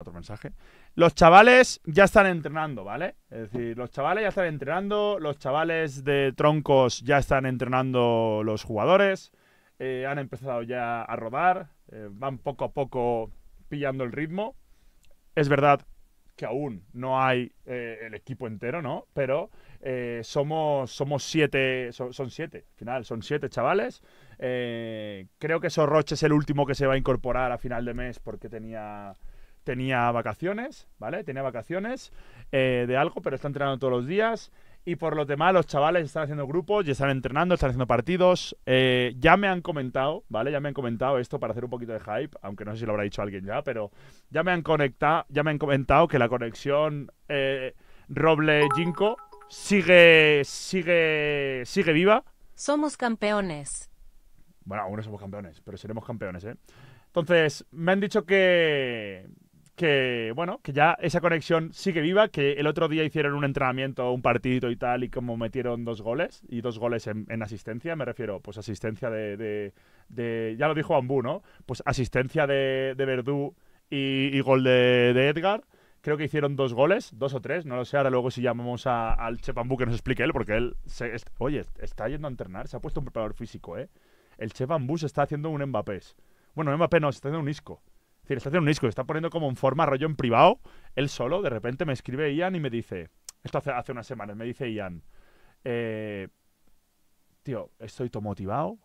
otro mensaje. Los chavales ya están entrenando, ¿vale? Es decir, los chavales ya están entrenando, los chavales de troncos ya están entrenando los jugadores, eh, han empezado ya a rodar, eh, van poco a poco pillando el ritmo. Es verdad que aún no hay eh, el equipo entero, ¿no? Pero somos, somos siete, son, son, siete, al final, son siete chavales. creo que Sorroche es el último que se va a incorporar a final de mes porque tenía tenía vacaciones, ¿vale? Tenía vacaciones eh, de algo, pero está entrenando todos los días. Y por lo demás, los chavales están haciendo grupos, ya están entrenando, están haciendo partidos. Eh, ya me han comentado, ¿vale? Ya me han comentado esto para hacer un poquito de hype, aunque no sé si lo habrá dicho alguien ya, pero ya me han conectado, ya me han comentado que la conexión eh, Roble-Jinko sigue, sigue, sigue viva. Somos campeones. Bueno, aún no somos campeones, pero seremos campeones, ¿eh? Entonces, me han dicho que, que bueno, que ya esa conexión sigue viva, que el otro día hicieron un entrenamiento, un partido y tal, y como metieron dos goles, y dos goles en, asistencia, me refiero, pues asistencia de, de, de ya lo dijo Bambú, ¿no? Pues asistencia de, de Verdú y, gol de, Edgar. Creo que hicieron dos goles, dos o tres, no lo sé, ahora luego si llamamos al Che Bambú que nos explique él, porque él, se, oye, está yendo a entrenar, se ha puesto un preparador físico, ¿eh? El Chef Bambú se está haciendo un Mbappé. Bueno, Mbappé no, se está haciendo un Isco es decir, está haciendo un disco, está poniendo como en forma rollo en privado, él solo, de repente me escribe Ian y me dice, esto hace, hace unas semanas, me dice Ian, eh, tío, estoy todo motivado,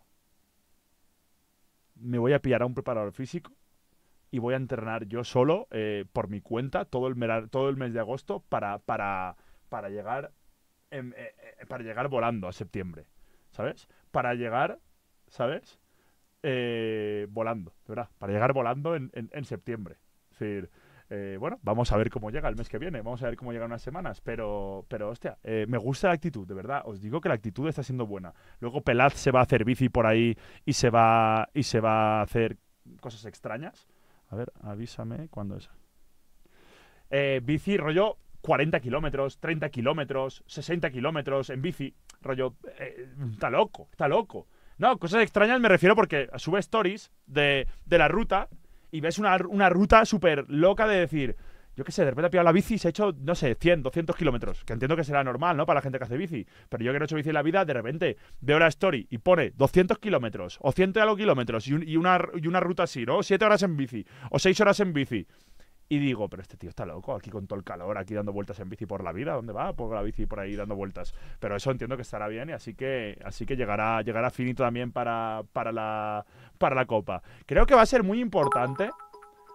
me voy a pillar a un preparador físico y voy a entrenar yo solo, eh, por mi cuenta, todo el, todo el mes de agosto para, para, para llegar eh, para llegar volando a septiembre, ¿sabes? Para llegar, ¿sabes? eh, volando, de verdad, para llegar volando en, septiembre. Es decir, eh, bueno, vamos a ver cómo llega el mes que viene, vamos a ver cómo llegan unas semanas, pero, pero hostia, eh, me gusta la actitud, de verdad, os digo que la actitud está siendo buena. Luego Pelaz se va a hacer bici por ahí y se va, y se va a hacer cosas extrañas. A ver, avísame cuándo es. Eh, bici, rollo 40 kilómetros, 30 kilómetros, 60 kilómetros en bici, rollo, está loco, está loco. No, cosas extrañas me refiero porque sube stories de, de la ruta y ves una, ruta súper loca de decir, yo qué sé, de repente ha pillado la bici y se ha hecho, no sé, 100, 200 kilómetros, que entiendo que será normal, ¿no? Para la gente que hace bici. Pero yo que no he hecho bici en la vida, de repente veo la story y pone 200 kilómetros, o 100 y algo kilómetros, y, y, una, y una ruta así, ¿no? 7 horas en bici, o 6 horas en bici. Y digo, pero este tío está loco, aquí con todo el calor, aquí dando vueltas en bici por la vida, ¿dónde va? Por la bici por ahí dando vueltas. Pero eso entiendo que estará bien y así que, así que llegará, llegará finito también para, para, la, para la Copa. Creo que va a ser muy importante,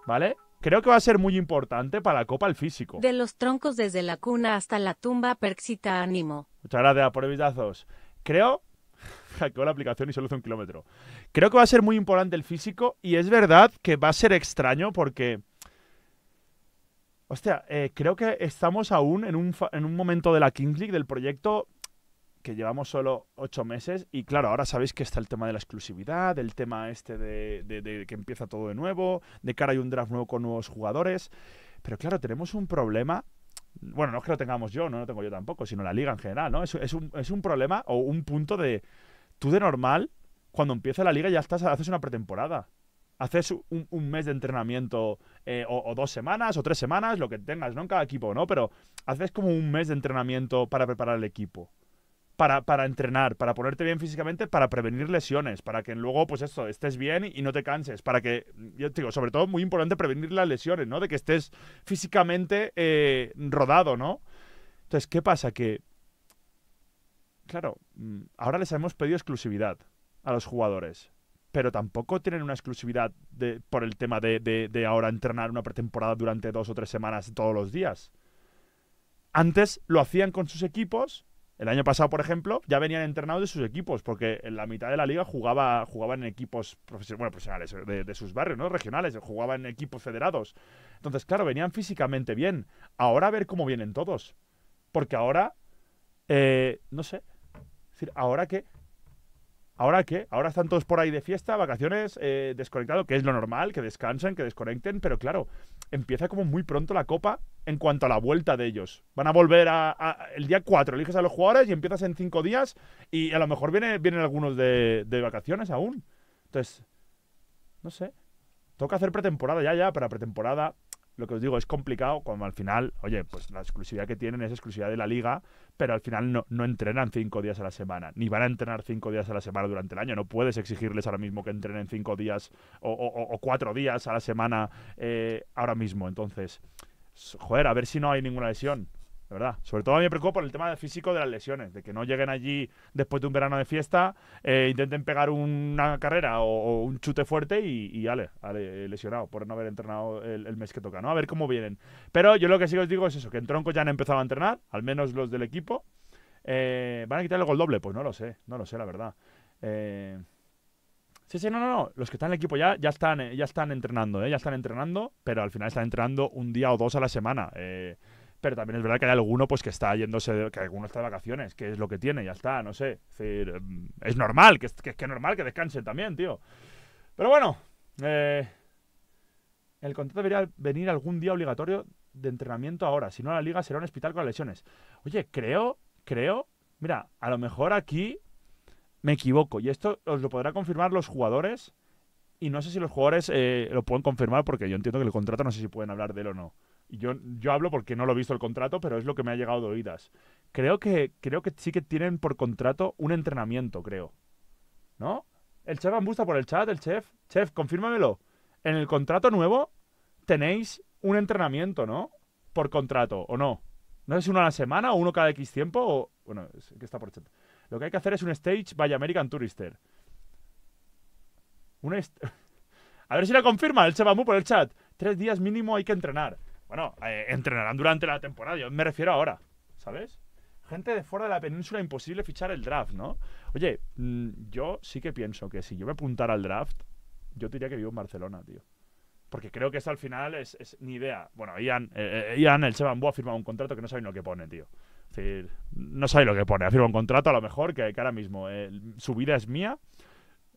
¿vale? Creo que va a ser muy importante para la Copa el físico. De los troncos desde la cuna hasta la tumba, perxita ánimo. Muchas gracias por evitazos. Creo hackeó la aplicación y solo un kilómetro. Creo que va a ser muy importante el físico y es verdad que va a ser extraño porque Hostia, eh, creo que estamos aún en un, en un momento de la King League, del proyecto, que llevamos solo ocho meses. Y claro, ahora sabéis que está el tema de la exclusividad, el tema este de, que empieza todo de nuevo, de cara hay un draft nuevo con nuevos jugadores. Pero claro, tenemos un problema bueno, no es que lo tengamos yo, no lo tengo yo tampoco, sino la liga en general, ¿no? Es, es, un, es, un, problema o un punto de. Tú de normal, cuando empieza la liga ya estás, haces una pretemporada haces un, mes de entrenamiento eh, o, dos semanas o tres semanas, lo que tengas, ¿no? En cada equipo, ¿no? Pero haces como un mes de entrenamiento para preparar el equipo. Para, entrenar, para ponerte bien físicamente, para prevenir lesiones, para que luego, pues eso, estés bien y no te canses, para que, yo te digo, sobre todo muy importante prevenir las lesiones, ¿no? De que estés físicamente eh, rodado, ¿no? Entonces, ¿qué pasa? Que, claro, mm, ahora les hemos pedido exclusividad a los jugadores pero tampoco tienen una exclusividad por el tema de, ahora entrenar una pretemporada durante dos o tres semanas todos los días. Antes lo hacían con sus equipos, el año pasado, por ejemplo, ya venían entrenados de sus equipos, porque en la mitad de la liga jugaba, jugaban en equipos profesionales, de, sus barrios, ¿no? Regionales, jugaban en equipos federados. Entonces, claro, venían físicamente bien. Ahora a ver cómo vienen todos. Porque ahora, eh, no sé, es decir, ahora que ¿Ahora qué? Ahora están todos por ahí de fiesta, vacaciones, eh, desconectado, que es lo normal, que descansen, que desconecten, pero claro, empieza como muy pronto la copa en cuanto a la vuelta de ellos. Van a volver a, el día 4, eliges a los jugadores y empiezas en 5 días y a lo mejor viene, vienen algunos de, de vacaciones aún. Entonces, no sé, toca hacer pretemporada ya, ya, para pretemporada lo que os digo, es complicado como al final, oye, pues la exclusividad que tienen es exclusividad de la liga, pero al final no, entrenan cinco días a la semana, ni van a entrenar cinco días a la semana durante el año. No puedes exigirles ahora mismo que entrenen cinco días o, cuatro días a la semana eh, ahora mismo. Entonces, joder, a ver si no hay ninguna lesión verdad. Sobre todo me preocupa por el tema físico de las lesiones, de que no lleguen allí después de un verano de fiesta, eh, intenten pegar una carrera o, un chute fuerte y, ale, lesionado por no haber entrenado el, mes que toca, ¿no? A ver cómo vienen. Pero yo lo que sí os digo es eso, que en Tronco ya han empezado a entrenar, al menos los del equipo. Eh, ¿Van a quitar el gol doble? Pues no lo sé, no lo sé, la verdad. Eh, sí, sí, no, no, no. Los que están en el equipo ya, ya, están, ya están entrenando, ¿eh? ya están entrenando, pero al final están entrenando un día o dos a la semana pero también es verdad que hay alguno pues que está yéndose, que alguno está de vacaciones, que es lo que tiene, ya está, no sé. Es, decir, mm, es normal, que es que, normal que descansen también, tío. Pero bueno, eh, el contrato debería venir algún día obligatorio de entrenamiento ahora, si no la liga será un hospital con lesiones. Oye, creo, creo, mira, a lo mejor aquí me equivoco y esto os lo podrá confirmar los jugadores y no sé si los jugadores eh, lo pueden confirmar porque yo entiendo que el contrato no sé si pueden hablar de él o no yo, hablo porque no lo he visto el contrato, pero es lo que me ha llegado de oídas. Creo que, creo que sí que tienen por contrato un entrenamiento, creo. ¿No? El chef está por el chat, el chef. Chef, confírmamelo. En el contrato nuevo tenéis un entrenamiento, ¿no? Por contrato, ¿o no? No sé si uno a la semana o uno cada X tiempo o... Bueno, que está por chat. Lo que hay que hacer es un stage by American Tourister. Un... a ver si la confirma el Bamboo por el chat. Tres días mínimo hay que entrenar. Bueno, eh, entrenarán durante la temporada, yo me refiero ahora, ¿sabes? Gente de fuera de la península, imposible fichar el draft, ¿no? Oye, mm, yo sí que pienso que si yo me apuntara al draft, yo diría que vivo en Barcelona, tío. Porque creo que es al final, es, ni idea. Bueno, Ian, eh, eh Ian el Chebanbu ha firmado un contrato que no saben lo que pone, tío. Es decir, no sabe lo que pone. Ha firmado un contrato a lo mejor que, ahora mismo eh, su vida es mía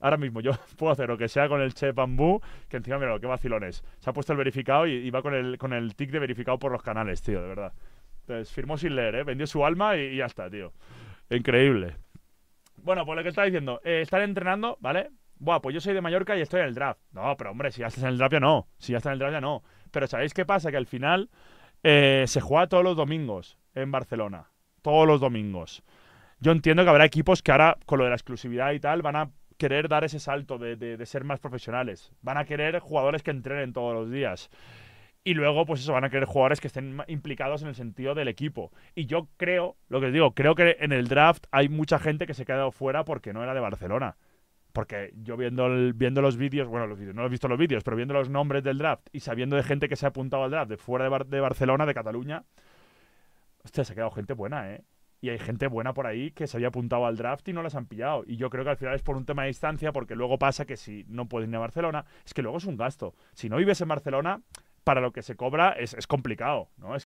Ahora mismo yo puedo hacer lo que sea con el Chef Bambú, que encima, mira, qué vacilones. Se ha puesto el verificado y, va con el, con el tic de verificado por los canales, tío, de verdad. Entonces, firmó sin leer, ¿eh? Vendió su alma y, ya está, tío. Increíble. Bueno, pues lo que está diciendo, eh, Están entrenando, ¿vale? Buah, pues yo soy de Mallorca y estoy en el draft. No, pero hombre, si ya estás en el draft ya no. Si ya estás en el draft ya no. Pero ¿sabéis qué pasa? Que al final eh, se juega todos los domingos en Barcelona. Todos los domingos. Yo entiendo que habrá equipos que ahora, con lo de la exclusividad y tal, van a querer dar ese salto de, ser más profesionales. Van a querer jugadores que entrenen todos los días. Y luego, pues eso, van a querer jugadores que estén implicados en el sentido del equipo. Y yo creo, lo que digo, creo que en el draft hay mucha gente que se ha quedado fuera porque no era de Barcelona. Porque yo viendo, viendo los vídeos, bueno, los no he visto los vídeos, pero viendo los nombres del draft y sabiendo de gente que se ha apuntado al draft de fuera de, de Barcelona, de Cataluña, hostia, se ha quedado gente buena, ¿eh? y hay gente buena por ahí que se había apuntado al draft y no las han pillado. Y yo creo que al final es por un tema de distancia, porque luego pasa que si no puedes ir a Barcelona, es que luego es un gasto. Si no vives en Barcelona, para lo que se cobra es, es complicado, ¿no?